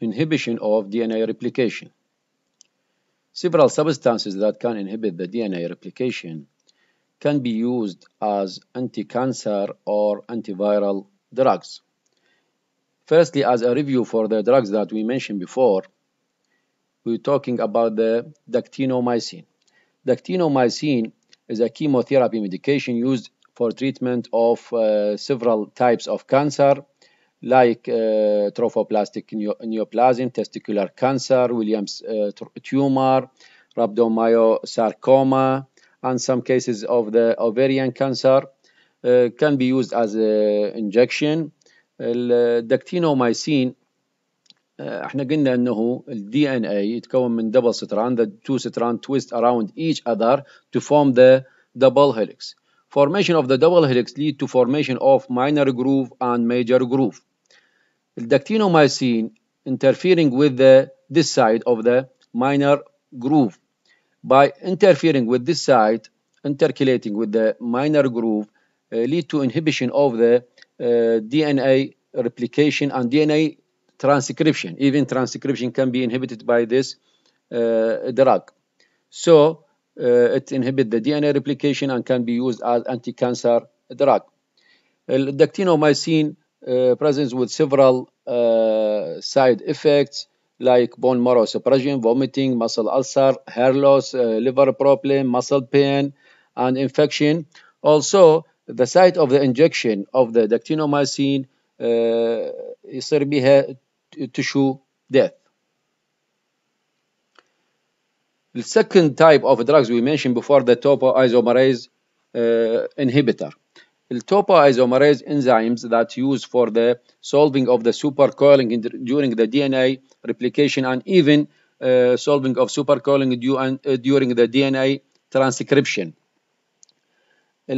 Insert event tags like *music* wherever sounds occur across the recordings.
inhibition of DNA replication. Several substances that can inhibit the DNA replication can be used as anti-cancer or antiviral drugs. Firstly, as a review for the drugs that we mentioned before, we're talking about the dactinomycin. Dactinomycin is a chemotherapy medication used for treatment of uh, several types of cancer like uh, trophoblastic neoplasm, testicular cancer, Williams uh, tumor, rhabdomyosarcoma, and some cases of the ovarian cancer uh, can be used as an injection. Dactinomycin. احنا قلنا انه الدي ان اي يتكون من double strand the two strand twist around each other to form the double helix formation of the double helix lead to formation of minor groove and major groove dactinomycin interfering with the, this side of the minor groove. By interfering with this side, intercalating with the minor groove, uh, lead to inhibition of the uh, DNA replication and DNA transcription. Even transcription can be inhibited by this uh, drug. So uh, it inhibits the DNA replication and can be used as anti-cancer drug. Uh, dactinomycin uh, presence with several uh, side effects like bone marrow suppression, vomiting, muscle ulcer, hair loss, uh, liver problem, muscle pain, and infection. Also, the site of the injection of the dactinomycin is بها tissue death. The second type of drugs we mentioned before, the topoisomerase uh, inhibitor topoisomerase enzymes that used for the solving of the supercoiling during the DNA replication and even uh, solving of supercoiling uh, during the DNA transcription. Uh,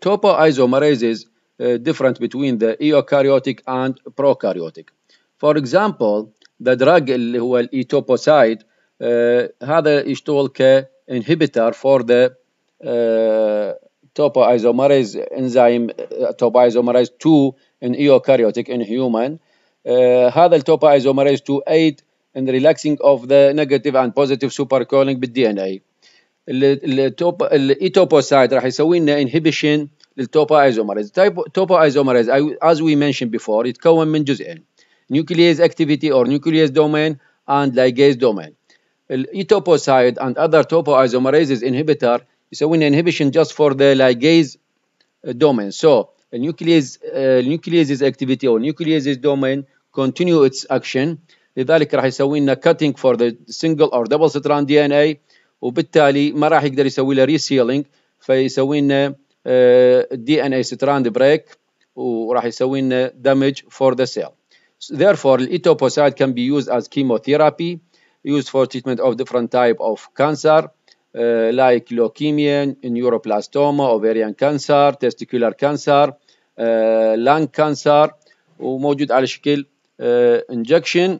topoisomerases uh, different between the eukaryotic and prokaryotic. For example, the drug اللي هو الإيتوبوسايد uh, هذا inhibitor for the uh, topoisomerase enzyme topoisomerase 2 in eukaryotic in human هذا التوبايزومريز to aid in the relaxing of the negative and positive supercoiling بالدي ان اي الايتوبوسايت راح يسوي لنا inhibition للتوبايزومريز توبايزومريز as we mentioned before يتكون من جزئين nuclease activity or nuclease domain and ligase domain الايتوبوسايت and other topoisomerases inhibitor يسوون inhibition just for the ligase uh, domain. So a nuclease, uh, nuclease's activity or nuclease's domain continue its action لذلك راح يسوي لنا cutting for the single or double strand DNA ان اي وبالتالي ما راح يقدر يسوي له resealing فيسوي لنا دي ان اي ستراند بريك وراح يسوي لنا damage for the cell. Therefore, etoposide can be used as chemotherapy, used for treatment of different type of cancer. لايك لوكيميا نيوروبلاستوما اوفيريان كانسر تستيكولار كانسر lung كانسر وموجود على شكل انجكشن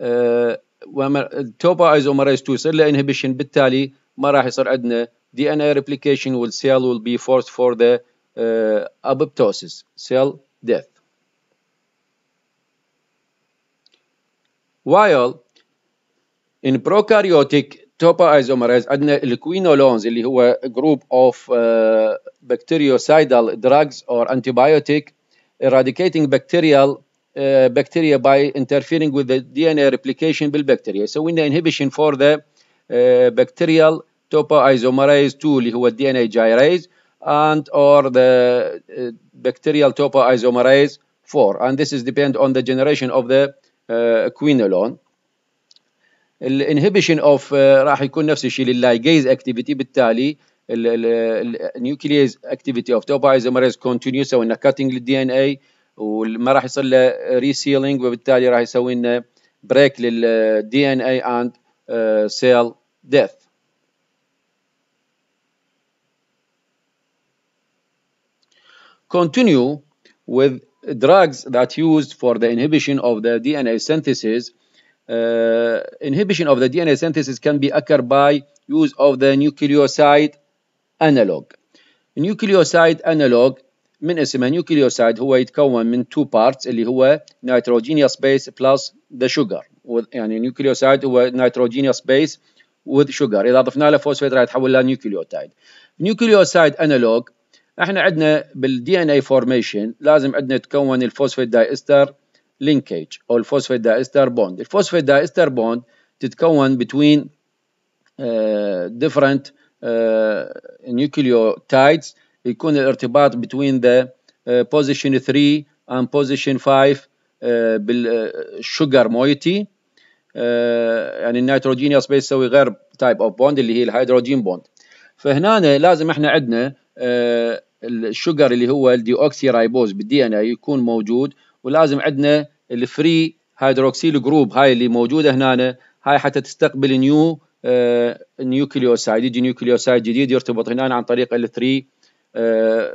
التوبا ايزوميريز 2 يصير له انهبيشن بالتالي ما راح يصير عندنا دي ان اي ريبليكيشن والسيل will be forced for the uh, apoptosis cell death while in prokaryotic توبا ايزوميريز عندنا الكوينولونز اللي هو جروب اوف بكتيريوسايدال دراجز اور انتي بايوتيك eradicating bacterial uh, bacteria by interfering with the DNA replication bacteria. So, يسوي لنا inhibition for the uh, bacterial topoisomerase 2 اللي هو DNA gyrase and or the uh, bacterial topoisomerase 4 and this is depend on the generation of the uh, quinolone الانهبيشن اوف uh, راح يكون نفس الشيء لللايجيز اكتيفيتي بالتالي النيوكليز اكتيفيتي اوف توبايزومريز كونتينيوس او لنا كاتنج للدي ان اي وما راح يصير له ريسيلينج وبالتالي راح يسوي لنا بريك للدي ان اي اند سيل ديث continue with drugs that used for the inhibition of the DNA synthesis uh, inhibition of the DNA synthesis can be occur by use of the nucleoside analog. nucleoside analog من اسمها nucleoside هو يتكون من two parts اللي هو nitrogenous base plus the sugar With, يعني nucleoside هو nitrogenous base with sugar إذا ضفنا له فوسفات راح يتحول لها nucleotide nucleoside analog احنا عندنا بالDNA formation لازم عندنا تكون الفوسفيت دايستر linkage أو الفوسفيت دايستر بوند الفوسفيت دايستر بوند تتكون between uh, different uh, nucleotides يكون الارتباط between the uh, position 3 and position 5 بالشجر مويتي يعني النيتروجينيوس بيس يسوي غير تايب اوف بوند اللي هي الهيدروجين بوند فهنا لازم احنا عندنا uh, الشجر اللي هو الديوكسي رايبوز بالدي ان اي يكون موجود ولازم عندنا الفري هيدروكسيل جروب هاي اللي موجوده هنا هاي حتى تستقبل نيو نيوكليوسايد آه، يجي نيوكليوسايد جديد يرتبط هنا عن طريق ال 3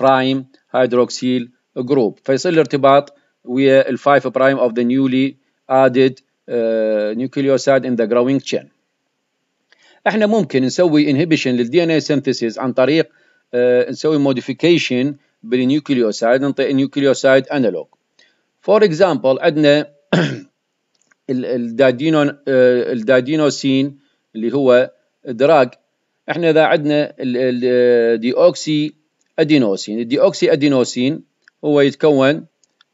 برايم هيدروكسيل جروب فيصير الارتباط ويا ال 5 برايم اوف ذا نيولي ادد نيوكليوسايد ان ذا جروينج تشين احنا ممكن نسوي انهبيشن للدي ان اي سينثيسيس عن طريق آه، نسوي موديفيكيشن بالنيوكليوسايد نعطي نيوكليوسايد انالوج فور اكزامبل عندنا *clears throat* الدادينون آه، الدادينوسين اللي هو دراج احنا اذا عندنا الديوكسي ادينوسين الديوكسي ادينوسين هو يتكون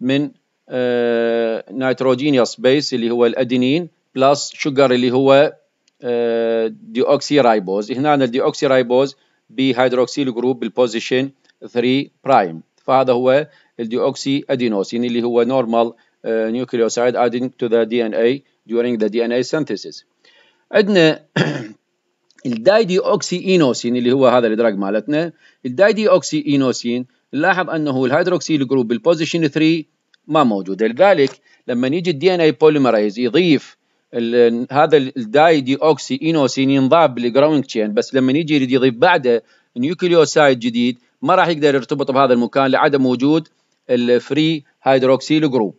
من آه نيتروجينيوس بيس اللي هو الادينين بلس شجر اللي هو آه، ديوكسي رايبوز هنا الديوكسي رايبوز بهيدروكسيل جروب بالبوزيشن 3 برايم فهذا هو الديوكسي ادينوسين اللي هو نورمال نيوكليوسايد normal تو ذا دي ان اي دورينج ذا دي ان عندنا *clears throat* الدايدي اوكسي اينوسين اللي هو هذا الدراج مالتنا الدايدي اوكسي اينوسين نلاحظ انه الهيدروكسيل جروب بالبوزيشن 3 ما موجوده لذلك لما يجي الدي ان اي بوليمرايز يضيف هذا الداي دي اوكسي اينوسين ينضاف بالجراوند تشين بس لما يجي يريد يضيف بعده نيوكليوسايد جديد ما راح يقدر يرتبط بهذا المكان لعدم وجود الفري هيدروكسيل جروب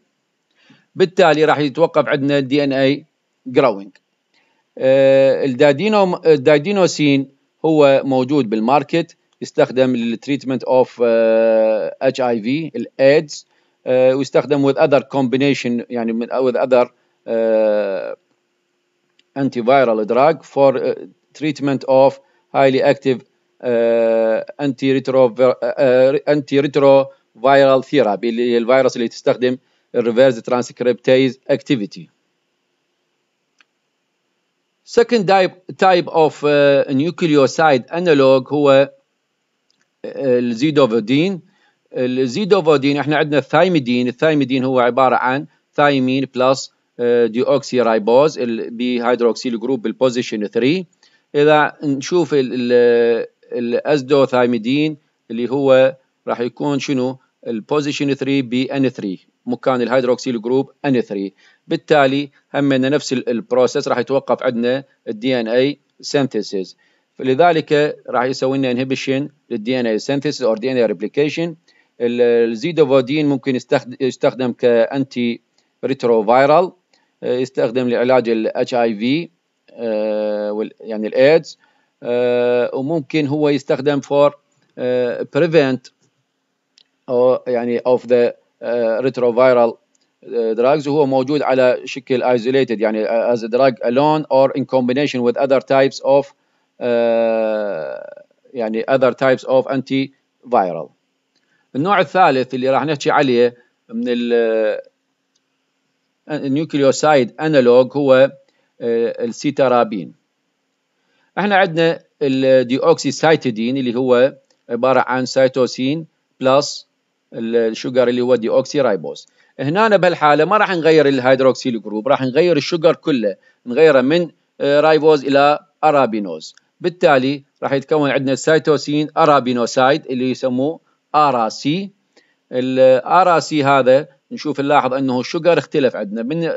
بالتالي راح يتوقف عندنا الدي ان اي جروينج الدادينوسين هو موجود بالماركت يستخدم للتريتمنت اوف اتش اي في الايدز ويستخدم وذ اذر كومبينيشن يعني وذ اذر انتي فايرال دراج فور تريتمنت اوف highly active انتي ريترو انتي ريترو فايرال ثيرابي اللي هي الفيروس اللي تستخدم الريفرز ترانسكريبتيز اكتيفيتي second type اوف of انالوج آه، nucleoside analog هو آه، الزيدوفودين الزيدوفودين احنا عندنا الثايميدين الثايميدين هو عباره عن ثايمين بلس ديوكسي رايبوز بهيدروكسيل جروب بالبوزيشن 3 اذا نشوف الازدوثايميدين اللي هو راح يكون شنو البوزيشن 3 بي ان 3 مكان الهيدروكسيل جروب ان 3 بالتالي ان نفس البروسيس راح يتوقف عندنا الدي ان اي سينثيسيس فلذلك راح يسوي لنا انهبيشن للدي ان اي سينثيسيس اور دي ان اي ريبليكيشن الزيدوفودين ممكن يستخدم كانتي آه، ريتروفايرال يستخدم لعلاج الاتش اي في يعني الايدز آه، وممكن هو يستخدم فور بريفنت آه، او يعني اوف ذا ريتروفايرال دراجز وهو موجود على شكل ايزوليتد يعني از دراج الون اور ان كومبينيشن وذ اذر تايبس اوف يعني اذر تايبس اوف انتي فايرال النوع الثالث اللي راح نحكي عليه من ال النيوكليوسايد آه، انالوج هو السيتارابين احنا عندنا الديوكسي سايتيدين اللي هو عباره عن سيتوسين بلس الشوجر اللي هو ديوكسي رايبوز هنا بهالحاله ما راح نغير الهيدروكسيل جروب راح نغير الشوجر كله نغيره من رايبوز الى ارابينوز بالتالي راح يتكون عندنا سايتوسين ارابينوسايد اللي يسموه سي الار سي هذا نشوف نلاحظ انه الشوجر اختلف عندنا من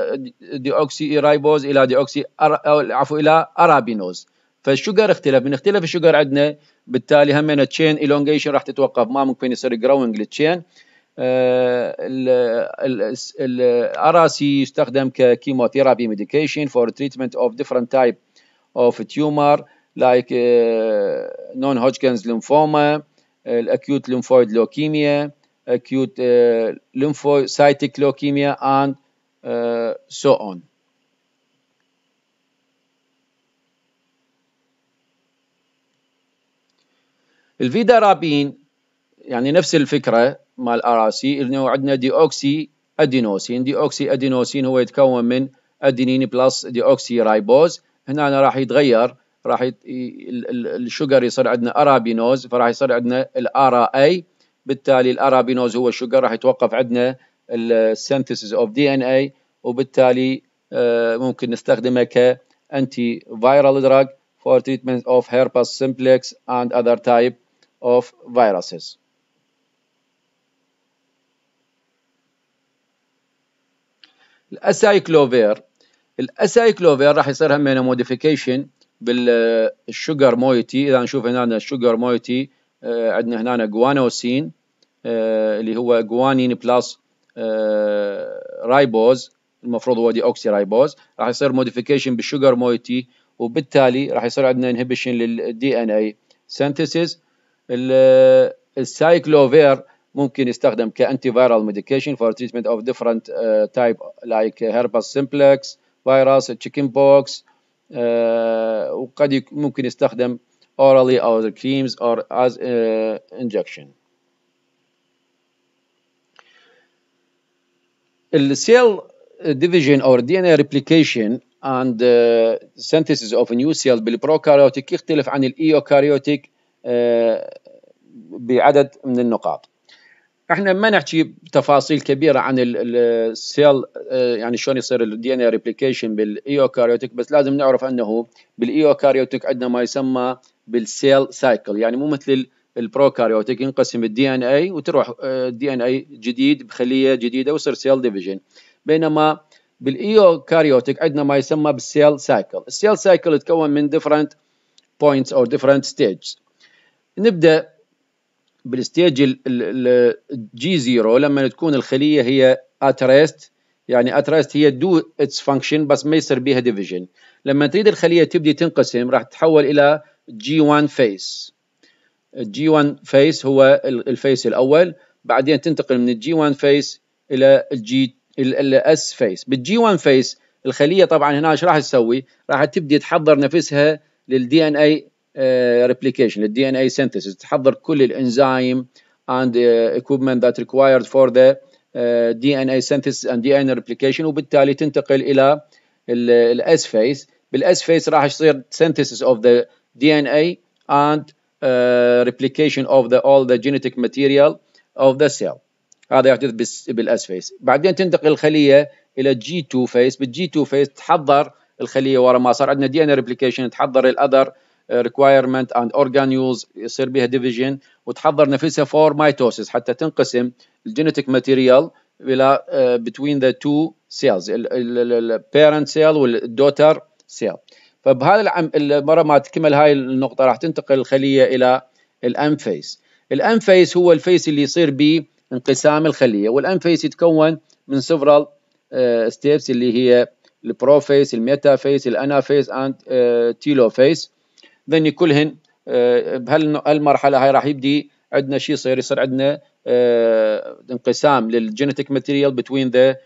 ديوكسي رايبوز الى ديوكسي عفوا الى ارابينوز فالشوجر اختلف من اختلف الشوجر عندنا بالتالي هم من التشين الونجيشن راح تتوقف ما ممكن يصير جروينج للتشين الار سي يستخدم ككيموثيرابي ميديكيشن فور تريتمنت اوف ديفرنت تايب اوف تيومر لايك نون هوجكنز ليمفوما الاكيوت ليمفويد لوكيميا acute uh, lymphocytic leukemia and uh, so on. الفيدارابين يعني نفس الفكره مال ار سي انه عندنا دي اوكسي ادينوسين دي اوكسي ادينوسين هو يتكون من ادينين بلس دي اوكسي رايبوز هنا أنا راح يتغير راح يت... الشوغر يصير عندنا ارابينوز فراح يصير عندنا الار اي بالتالي الارابينوز هو الشوغر راح يتوقف عندنا السينثيسيس اوف دي ان اي وبالتالي آه، ممكن نستخدمه ك انتي فايرال دراج فور تريتمنت اوف هيربس سمبلكس اند اذر تايب of viruses. الاسايكلوفير الاسايكلوفير راح يصير همينه موديفيكيشن بالشوجر مويتي اذا نشوف هنا الشوجر مويتي آه، عندنا هنا جوانوسين آه، اللي هو جوانين بلس رايبوز المفروض هو دي اوكسي رايبوز راح يصير موديفيكيشن بالشوجر مويتي وبالتالي راح يصير عندنا انهبيشن للدي ان اي سينثيسيس السايكلوفير ممكن يستخدم كانتي فيرال ميديكيشن فور تريتمنت اوف ديفرنت تايب لايك هيربس سمبلكس فيروس تشيكن بوكس وقد ممكن يستخدم orally او كريمز اور از انجكشن السيل ديفيجن اور دي ان اي ريبليكيشن اند synthesis اوف نيو سيل بالبروكاريوتيك يختلف عن الايوكاريوتيك آه، بعدد من النقاط احنا ما نحكي بتفاصيل كبيره عن السيل آه، يعني شلون يصير الدي ان اي ريبليكيشن بالايوكاريوتيك بس لازم نعرف انه بالايوكاريوتيك عندنا ما يسمى بالسيل سايكل يعني مو مثل البروكاريوتيك ينقسم الدي ان اي وتروح الدي ان اي جديد بخليه جديده ويصير سيل ديفيجن بينما بالايوكاريوتيك عندنا ما يسمى بالسيل سايكل السيل سايكل يتكون من ديفرنت بوينتس او ديفرنت ستيجز نبدأ بالستيج الجي زيرو لما تكون الخلية هي اتريست يعني اتريست هي دو اتس فانكشن بس ما يصير بها ديفيجن لما تريد الخلية تبدي تنقسم راح تتحول إلى جي 1 فيس الجي 1 فيس هو الفيس الأول بعدين تنتقل من الجي 1 فيس إلى الجي الاس فيس بالجي 1 فيس الخلية طبعا هنا ايش راح تسوي راح تبدي تحضر نفسها للدي ان اي ريبليكيشن للدي ان اي سينثيسيس تحضر كل الانزيم and ذات ريكوايرد فور ذا دي ان اي سينثيسيس اند دي ان ريبليكيشن وبالتالي تنتقل الى الاس فيس بالاس فيس راح يصير اوف ذا دي ان اي اند ريبليكيشن اوف ذا اول ذا جينيتيك ماتيريال اوف ذا سيل هذا يحدث بالاس فيس بعدين تنتقل الخليه الى جي 2 فيس بالجي 2 فيس تحضر الخليه ورا ما صار عندنا دي ان ريبليكيشن تحضر الاذر ريكوايرمنت اند اورجانيولز يصير بها ديفيجن وتحضر نفسها فور مايتوسيس حتى تنقسم الجينيتيك ماتيريال الى بتوين ذا تو سيلز البيرنت سيل والدوتر سيل فبهذا المره ما تكمل هاي النقطه راح تنتقل الخليه الى الانفيس الانفيس هو الفيس اللي يصير به انقسام الخليه والانفيس يتكون من سفرال ستيبس uh, اللي هي البروفيس الميتافيس الانافيس اند uh, تيلوفيس ذني كلهن آه، بهالمرحله هاي راح يبدي عندنا شيء يصير يصير عندنا آه، انقسام للجينيتيك ماتيريال بتوين ذا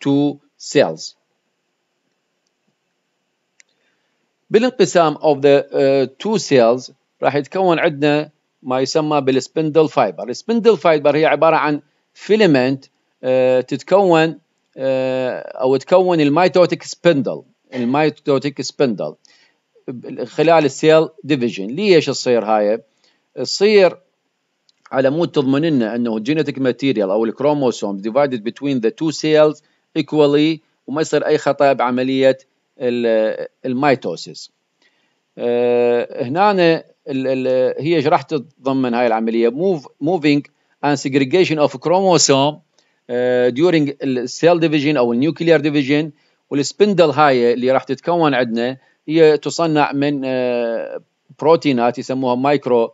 تو سيلز بالانقسام اوف ذا تو سيلز راح يتكون عندنا ما يسمى بالسبندل فايبر السبندل فايبر هي عبارة عن فيلمنت آه، تتكون أو تكون الميتوتيك سبندل الميتوتيك سبندل خلال السيل ديفيجن ليش تصير هاي تصير على مود تضمن لنا انه الجينيتك ماتيريال او الكروموسوم ديفايدد بتوين ذا تو سيلز ايكوالي وما يصير اي خطا بعمليه الميتوسيس أه هنا ال ال هي راح تتضمن هاي العمليه موف موفينج and segregation of كروموسوم ديورينج السيل ديفيجن او النيوكليير ديفيجن والسبندل هاي اللي راح تتكون عندنا هي تصنع من آه، بروتينات يسموها مايكرو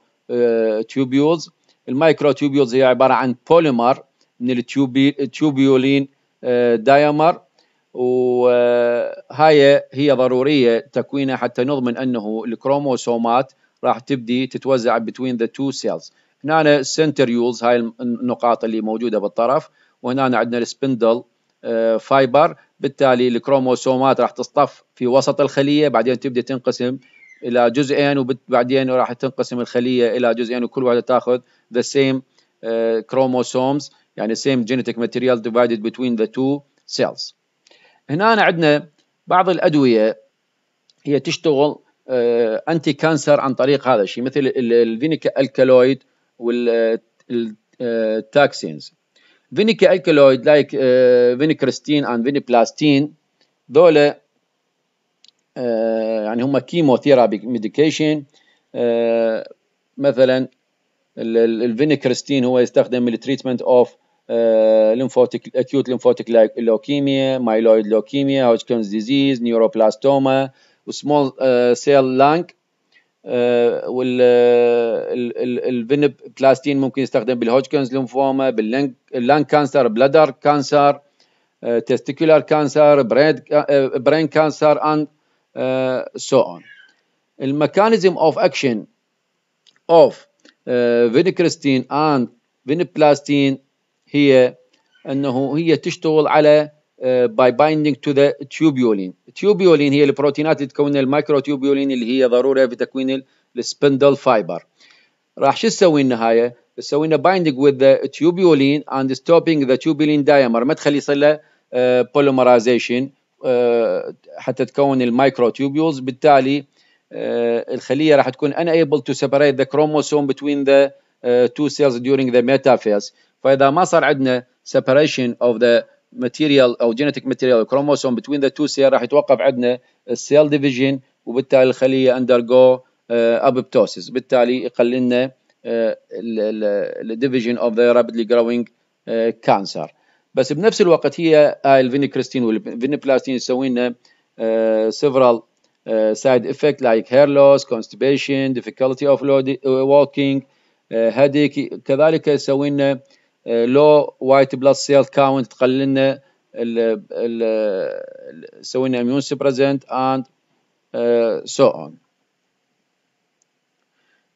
تيوبيولز المايكرو تيوبيولز هي عباره عن بوليمر من التيوبيولين دايمر آه، وهاي آه، هي ضروريه تكوينها حتى نضمن انه الكروموسومات راح تبدي تتوزع بين the two cells هنا السنتريولز هاي النقاط اللي موجوده بالطرف وهنا عندنا السبندل فايبر بالتالي الكروموسومات راح تصطف في وسط الخليه بعدين تبدا تنقسم الى جزئين وبعدين راح تنقسم الخليه الى جزئين وكل واحده تاخذ ذا سيم كروموسومز يعني سيم جينيتك ماتيريال ديفايدد بتوين ذا تو سيلز هنا عندنا بعض الادويه هي تشتغل انتي آه، كانسر عن طريق هذا الشيء مثل الفينيكا الكالويد والتاكسينز آه، vinica alkaloid like uh, اند and viniplastine دول uh, يعني هم كيموثيرابي ميديكيشن uh, مثلا الفينيكريستين هو يستخدم للتريتمنت اوف ليمفوتيك اكيوت ليمفوتيك لوكيميا مايلويد لوكيميا هوجكنز ديزيز نيوروبلاستوما وسمول سيل لانك آه، والفينب آه، بلاستين ممكن يستخدم بالهوجكنز لينفوما باللانج كانسر بلادر كانسر تستيكولار كانسر برين كانسر اند سو اون الميكانيزم اوف اكشن اوف فينكريستين اند فينبلاستين هي انه هي تشتغل على باي بايندينج تو ذا تيوبيولين تيوبيولين هي البروتينات اللي تكون المايكرو تيوبيولين اللي هي ضروريه في تكوين السبندل فايبر راح شو تسوي النهايه تسوي لنا بايندينج وذ ذا تيوبيولين اند ستوبينج ذا تيوبيولين دايمر ما تخلي يصير له بوليمرايزيشن آه، آه، حتى تكون المايكرو تيوبيولز بالتالي آه، الخليه راح تكون unable ايبل تو سيبريت ذا كروموسوم بتوين ذا تو سيلز during the metaphase فاذا ما صار عندنا separation of the ماتيريال او جينيتك ماتيريال كروموسوم بتوين ذا تو سيل راح يتوقف عندنا السيل ديفيجن وبالتالي الخليه اندرجو ابوبتوسيس بالتالي يقلل لنا الديفيجن اوف ذا رابيدلي جروينج كانسر بس بنفس الوقت هي هاي الفينيكريستين والفينيبلاستين يسوي لنا سيفرال سايد افكت لايك هير لوس كونستبيشن ديفيكولتي اوف ووكينج هذيك كذلك يسوي لنا لو وايت بلس سيل كاونت تقلل لنا تسوي لنا اميون سبريزنت اند سو uh, اون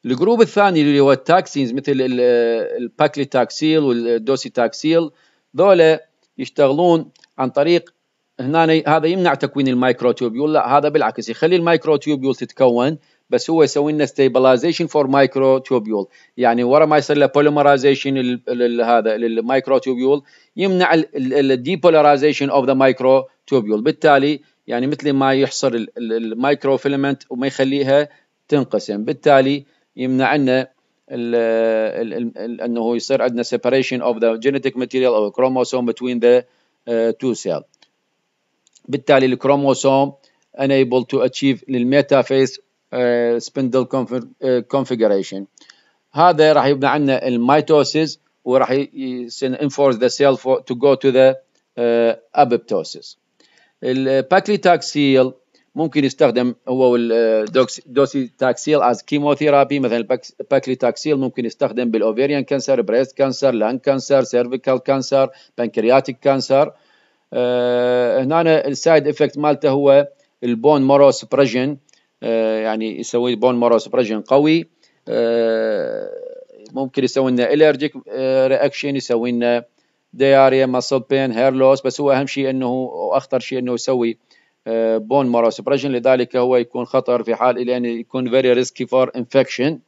الجروب الثاني اللي هو التاكسينز مثل الباكلي تاكسيل والدوسي تاكسيل ذولا يشتغلون عن طريق هنا هذا يمنع تكوين المايكروتيوبيول لا هذا بالعكس يخلي المايكروتيوبيول تتكون بس هو يسوي لنا ستيبلايزيشن فور مايكرو توبيول يعني ورا ما يصير له بوليمرايزيشن هذا للمايكرو توبيول يمنع الديبولرايزيشن اوف ذا مايكرو توبيول بالتالي يعني مثل ما يحصر المايكرو فيلمنت وما يخليها تنقسم بالتالي يمنع لنا انه يصير عندنا separation of the genetic material او chromosome between the uh, two cells. بالتالي الكروموسوم unable to achieve للميتافيز سبندل آه، كونفيجريشن آه، هذا راح يبنى عندنا الميتوسيس وراح انفورس ذا سيل تو جو تو ذا ابيبتوسيس الباكليتاكسيل ممكن يستخدم هو والدوسيتاكسيل از كيموثيرابي مثلا الباكليتاكسيل ممكن يستخدم بالاوفيريان كانسر بريست كانسر لان كانسر سيرفيكال كانسر بنكرياتيك كانسر هنا السايد افكت مالته هو البون مورو سبريشن آه، يعني يسوي بون مارو سبريشن قوي آه، ممكن يسوي لنا الرجيك آه، رياكشن يسوي لنا دياريا ماسل بين هير لوس بس هو اهم شيء انه واخطر شيء انه يسوي بون مارو سبريشن لذلك هو يكون خطر في حال الى ان يكون فيري ريسكي فور انفكشن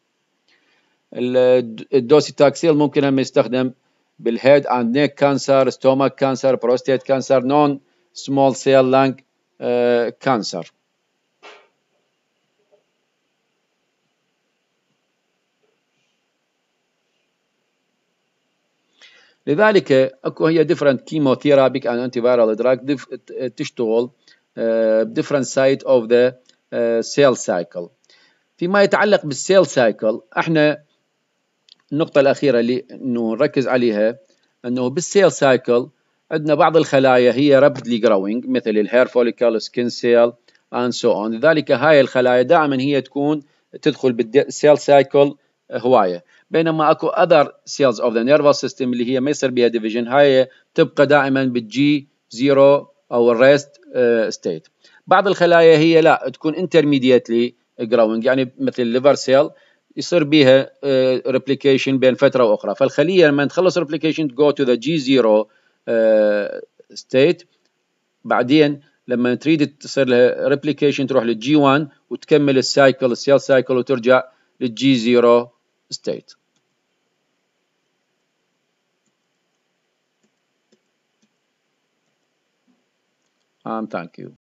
الدوسيتاكسيل ممكن هم يستخدم بالهيد اند نيك كانسر ستومك كانسر بروستيت كانسر نون سمول سيل لانج كانسر لذلك اكو هي ديفرنت كيموثيرابيك اند انتي فايرال دراج تشتغل بديفرنت سايت اوف ذا سيل سايكل فيما يتعلق بالسيل سايكل احنا النقطة الأخيرة اللي انه نركز عليها انه بالسيل سايكل عندنا بعض الخلايا هي رابدلي جروينج مثل الهير فوليكل سكين سيل اند سو اون لذلك هاي الخلايا دائما هي تكون تدخل بالسيل سايكل هوايه بينما اكو other cells of the nervous system اللي هي ما يصير بها division هاي تبقى دائما بالجي زيرو او الريست ستيت uh, بعض الخلايا هي لا تكون intermediately growing يعني مثل الليفر سيل يصير بها ريبليكيشن uh, بين فتره واخرى فالخليه لما تخلص ريبليكيشن جو تو ذا جي زيرو ستيت بعدين لما تريد تصير لها ريبليكيشن تروح للجي 1 وتكمل السايكل السيل سايكل وترجع للجي 0 state. And um, thank you.